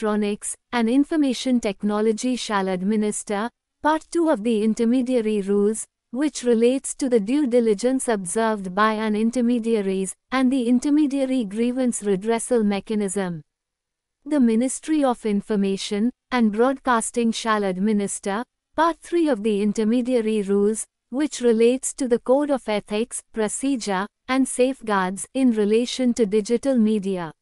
Electronics, and Information Technology shall administer Part 2 of the Intermediary Rules, which relates to the due diligence observed by an intermediaries and the intermediary grievance redressal mechanism. The Ministry of Information and Broadcasting shall administer Part 3 of the Intermediary Rules, which relates to the Code of Ethics, Procedure, and Safeguards in relation to digital media.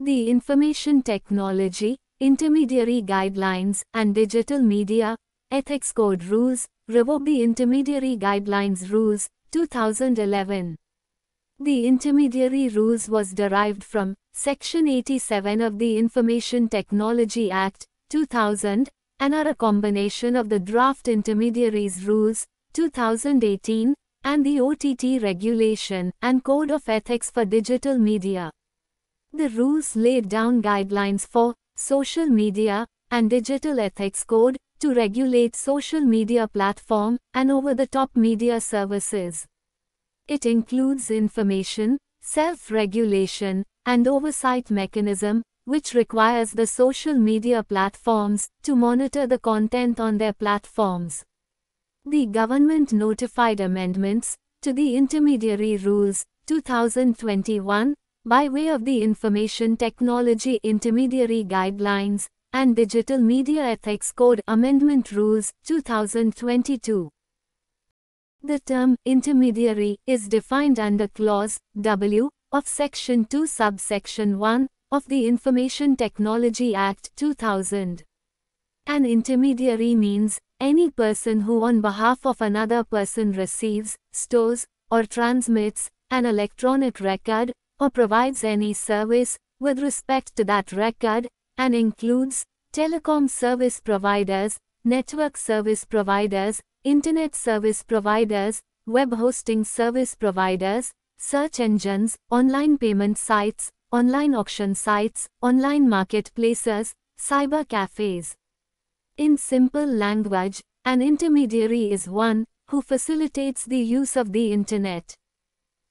The Information Technology, Intermediary Guidelines, and Digital Media, Ethics Code Rules, the Intermediary Guidelines Rules, 2011. The intermediary rules was derived from Section 87 of the Information Technology Act, 2000, and are a combination of the Draft Intermediaries Rules, 2018, and the OTT Regulation and Code of Ethics for Digital Media. The rules laid down guidelines for social media and digital ethics code to regulate social media platform and over-the-top media services. It includes information, self-regulation, and oversight mechanism, which requires the social media platforms to monitor the content on their platforms. The government notified amendments to the Intermediary Rules 2021 by way of the Information Technology Intermediary Guidelines and Digital Media Ethics Code Amendment Rules 2022. The term intermediary is defined under Clause W of Section 2 subsection 1 of the Information Technology Act 2000. An intermediary means any person who on behalf of another person receives, stores, or transmits an electronic record or provides any service with respect to that record, and includes telecom service providers, network service providers, internet service providers, web hosting service providers, search engines, online payment sites, online auction sites, online marketplaces, cyber cafes. In simple language, an intermediary is one who facilitates the use of the internet.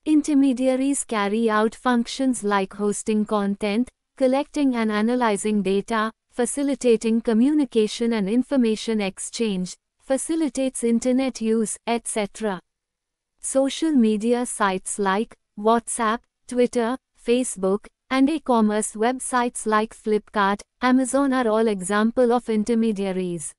Intermediaries carry out functions like hosting content, collecting and analyzing data, facilitating communication and information exchange, facilitates internet use, etc. Social media sites like WhatsApp, Twitter, Facebook, and e-commerce websites like Flipkart, Amazon are all example of intermediaries.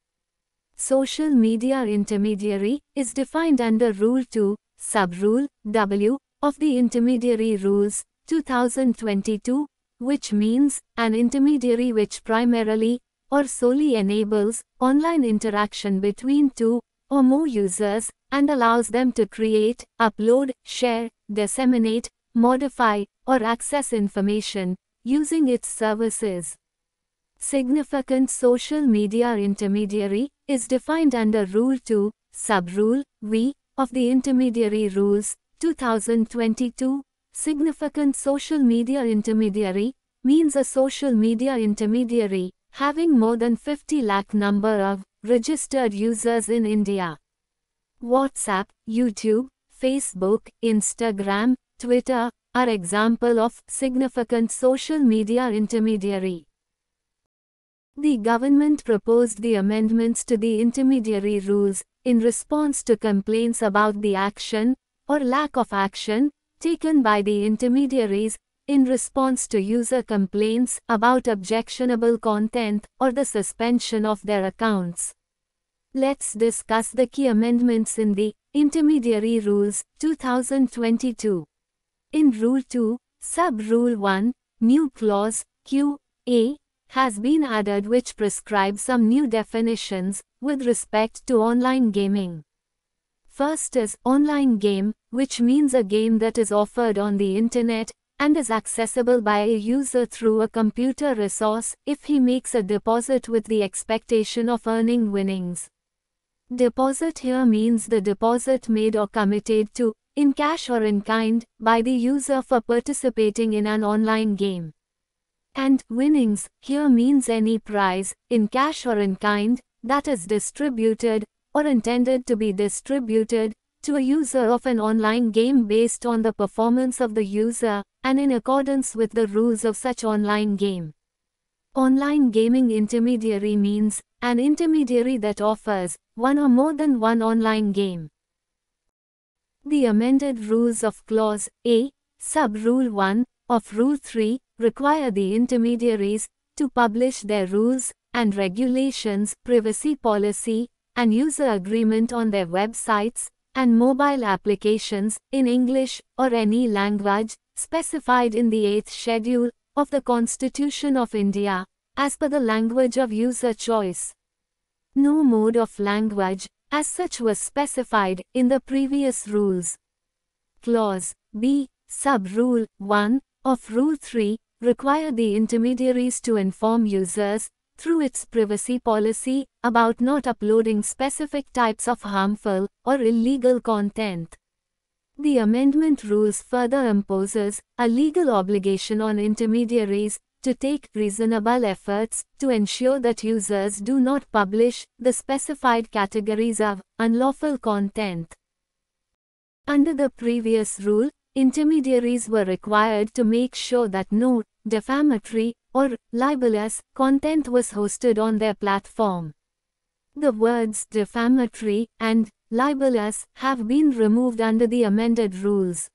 Social media intermediary is defined under Rule 2, Subrule W of the Intermediary Rules, 2022, which means an intermediary which primarily or solely enables online interaction between two or more users and allows them to create, upload, share, disseminate, modify, or access information using its services. Significant social media intermediary is defined under Rule 2, Subrule V of the Intermediary Rules 2022, significant social media intermediary, means a social media intermediary, having more than 50 lakh number of registered users in India. WhatsApp, YouTube, Facebook, Instagram, Twitter, are example of significant social media intermediary. The government proposed the amendments to the intermediary rules in response to complaints about the action or lack of action taken by the intermediaries in response to user complaints about objectionable content or the suspension of their accounts. Let's discuss the key amendments in the Intermediary Rules 2022. In Rule 2, Sub Rule 1, new clause Q A has been added which prescribes some new definitions with respect to online gaming. First is online game, which means a game that is offered on the internet and is accessible by a user through a computer resource if he makes a deposit with the expectation of earning winnings. Deposit here means the deposit made or committed to, in cash or in kind, by the user for participating in an online game. And winnings here means any prize, in cash or in kind, that is distributed, or intended to be distributed to a user of an online game based on the performance of the user and in accordance with the rules of such online game. Online gaming intermediary means an intermediary that offers one or more than one online game. The amended rules of Clause A, sub Rule 1, of Rule 3 require the intermediaries to publish their rules and regulations, privacy policy, and user agreement on their websites and mobile applications in English or any language specified in the 8th schedule of the Constitution of India as per the language of user choice. No mode of language as such was specified in the previous rules. Clause B, sub rule 1 of rule 3 require the intermediaries to inform users through its privacy policy about not uploading specific types of harmful or illegal content. The amendment rules further imposes a legal obligation on intermediaries to take reasonable efforts to ensure that users do not publish the specified categories of unlawful content. Under the previous rule, intermediaries were required to make sure that no defamatory or libelous content was hosted on their platform. The words defamatory and libelous have been removed under the amended rules.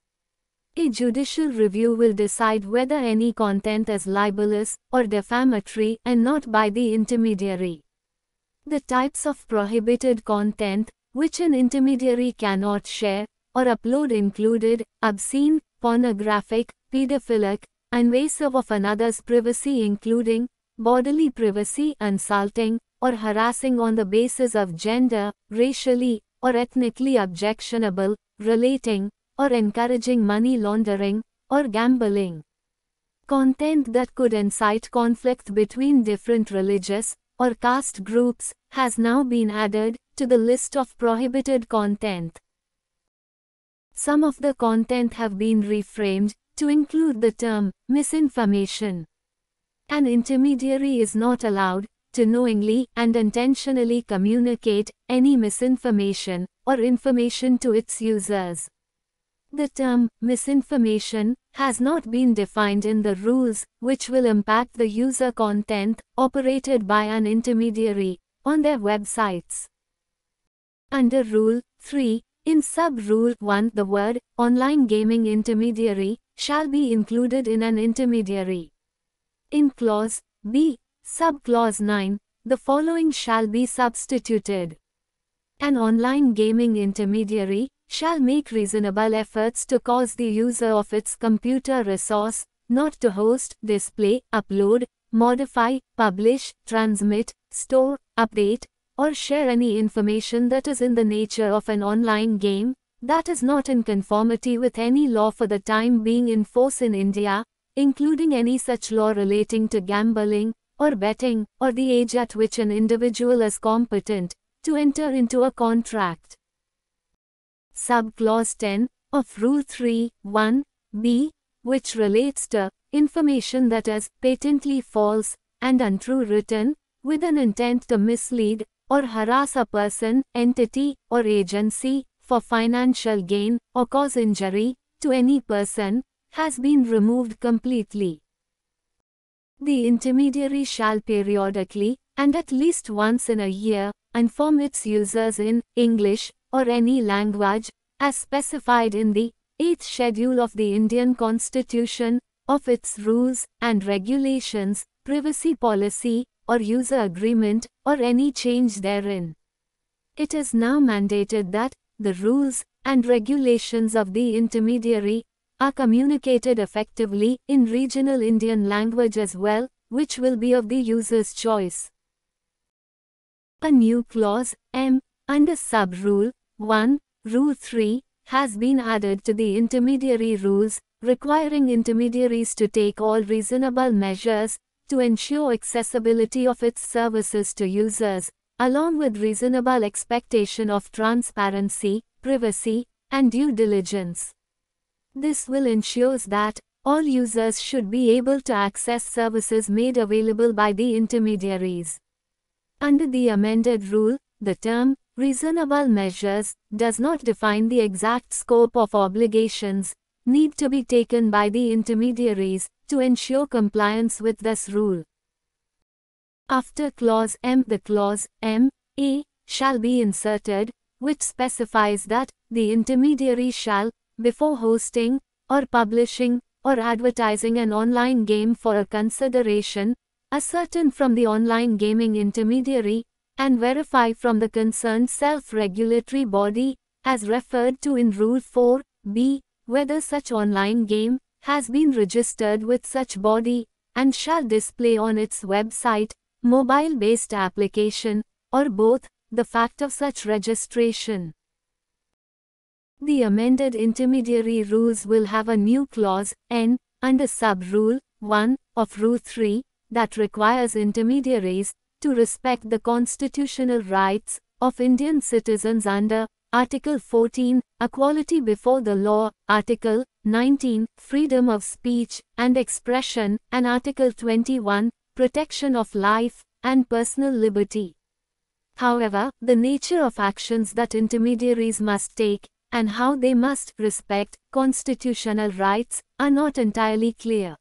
A judicial review will decide whether any content is libelous or defamatory and not by the intermediary. The types of prohibited content, which an intermediary cannot share or upload included obscene, pornographic, pedophilic, invasive of another's privacy including bodily privacy insulting or harassing on the basis of gender, racially or ethnically objectionable, relating, or encouraging money laundering, or gambling. Content that could incite conflict between different religious or caste groups has now been added to the list of prohibited content. Some of the content have been reframed to include the term misinformation. An intermediary is not allowed to knowingly and intentionally communicate any misinformation or information to its users. The term misinformation has not been defined in the rules, which will impact the user content operated by an intermediary on their websites. Under Rule 3, in sub Rule 1, the word online gaming intermediary shall be included in an intermediary. In clause B, subclause 9, the following shall be substituted. An online gaming intermediary shall make reasonable efforts to cause the user of its computer resource not to host, display, upload, modify, publish, transmit, store, update, or share any information that is in the nature of an online game, that is not in conformity with any law for the time being in force in India, including any such law relating to gambling, or betting, or the age at which an individual is competent to enter into a contract. Subclause 10 of Rule 3, 1, b, which relates to information that is patently false and untrue written with an intent to mislead or harass a person, entity, or agency, for financial gain or cause injury to any person has been removed completely. The intermediary shall periodically, and at least once in a year, inform its users in English or any language, as specified in the 8th Schedule of the Indian Constitution, of its rules and regulations, privacy policy, or user agreement, or any change therein. It is now mandated that the rules and regulations of the intermediary are communicated effectively in regional Indian language as well, which will be of the user's choice. A new clause, M, under sub-rule 1, Rule 3, has been added to the intermediary rules, requiring intermediaries to take all reasonable measures to ensure accessibility of its services to users, along with reasonable expectation of transparency, privacy, and due diligence. This will ensures that all users should be able to access services made available by the intermediaries. Under the amended rule, the term reasonable measures does not define the exact scope of obligations need to be taken by the intermediaries to ensure compliance with this rule. After clause M, the clause M, A, shall be inserted, which specifies that the intermediary shall, before hosting, or publishing, or advertising an online game for a consideration, ascertain from the online gaming intermediary, and verify from the concerned self-regulatory body, as referred to in Rule 4, b, whether such online game has been registered with such body, and shall display on its website, mobile-based application, or both, the fact of such registration. The amended intermediary rules will have a new clause, n, under sub-rule 1 of Rule 3, that requires intermediaries to respect the constitutional rights of Indian citizens under Article 14, Equality before the law, Article 19, Freedom of speech and expression, and Article 21, protection of life, and personal liberty. However, the nature of actions that intermediaries must take, and how they must respect constitutional rights, are not entirely clear.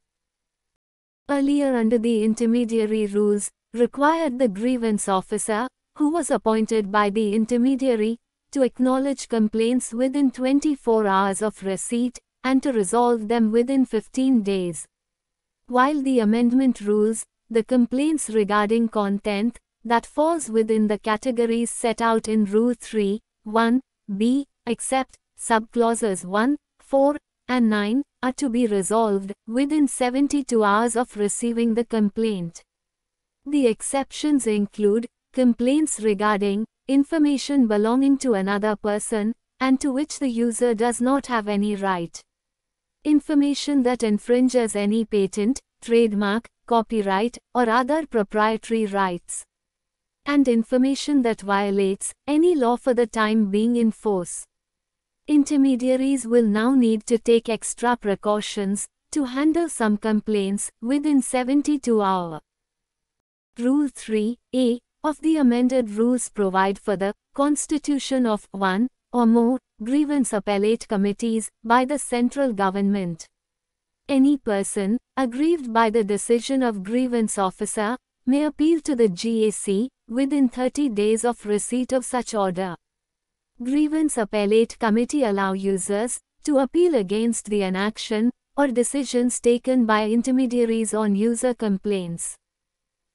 Earlier under the intermediary rules, required the grievance officer, who was appointed by the intermediary, to acknowledge complaints within 24 hours of receipt and to resolve them within 15 days. While the amendment rules, the complaints regarding content that falls within the categories set out in Rule 3, 1, b, except, subclauses 1, 4, and 9, are to be resolved within 72 hours of receiving the complaint. The exceptions include complaints regarding information belonging to another person and to which the user does not have any right. Information that infringes any patent, trademark, copyright, or other proprietary rights, and information that violates any law for the time being in force. Intermediaries will now need to take extra precautions to handle some complaints within 72 hours. Rule 3a of the amended rules provide for the constitution of one or more grievance appellate committees by the central government. Any person, aggrieved by the decision of grievance officer, may appeal to the GAC, within 30 days of receipt of such order. Grievance Appellate Committee allow users to appeal against the inaction or decisions taken by intermediaries on user complaints.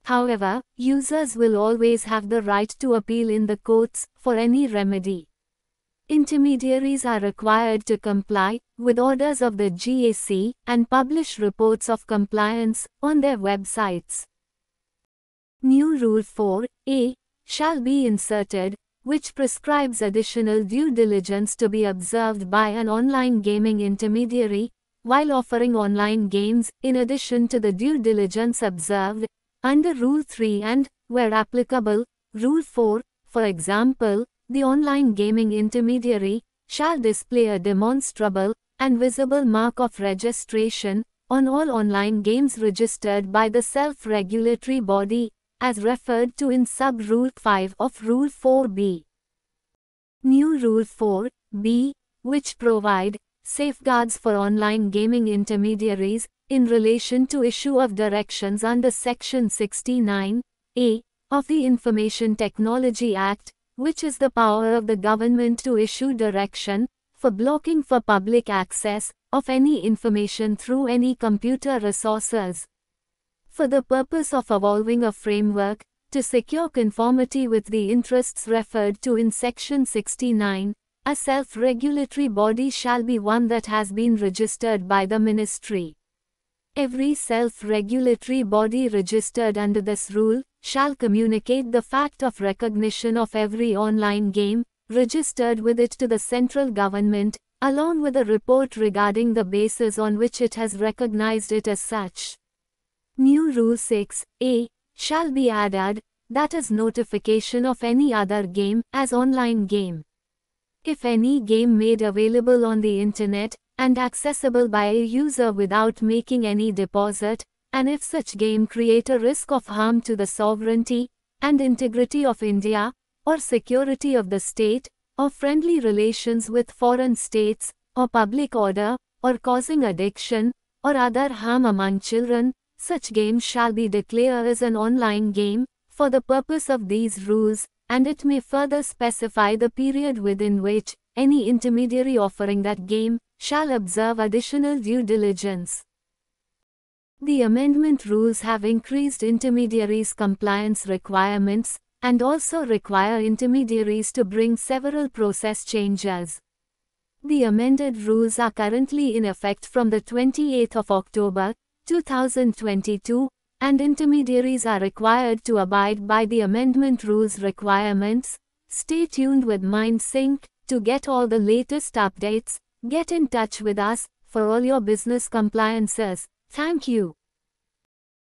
However, users will always have the right to appeal in the courts for any remedy. Intermediaries are required to comply with orders of the GAC and publish reports of compliance on their websites. New Rule 4a shall be inserted, which prescribes additional due diligence to be observed by an online gaming intermediary while offering online games in addition to the due diligence observed under Rule 3 and, where applicable, Rule 4, for example, the online gaming intermediary, shall display a demonstrable and visible mark of registration on all online games registered by the self-regulatory body, as referred to in sub-rule 5 of Rule 4b. New Rule 4b, which provide safeguards for online gaming intermediaries in relation to issue of directions under Section 69a of the Information Technology Act which is the power of the government to issue direction for blocking for public access of any information through any computer resources. For the purpose of evolving a framework to secure conformity with the interests referred to in Section 69, a self-regulatory body shall be one that has been registered by the ministry. Every self-regulatory body registered under this rule shall communicate the fact of recognition of every online game registered with it to the central government, along with a report regarding the basis on which it has recognized it as such. New Rule 6, a, shall be added, that is notification of any other game, as online game. If any game made available on the internet, and accessible by a user without making any deposit, and if such game create a risk of harm to the sovereignty and integrity of India, or security of the state, or friendly relations with foreign states, or public order, or causing addiction, or other harm among children, such game shall be declared as an online game, for the purpose of these rules, and it may further specify the period within which any intermediary offering that game shall observe additional due diligence. The amendment rules have increased intermediaries' compliance requirements, and also require intermediaries to bring several process changes. The amended rules are currently in effect from the 28th of October, 2022, and intermediaries are required to abide by the amendment rules requirements. Stay tuned with MindSync to get all the latest updates. Get in touch with us for all your business compliances. Thank you.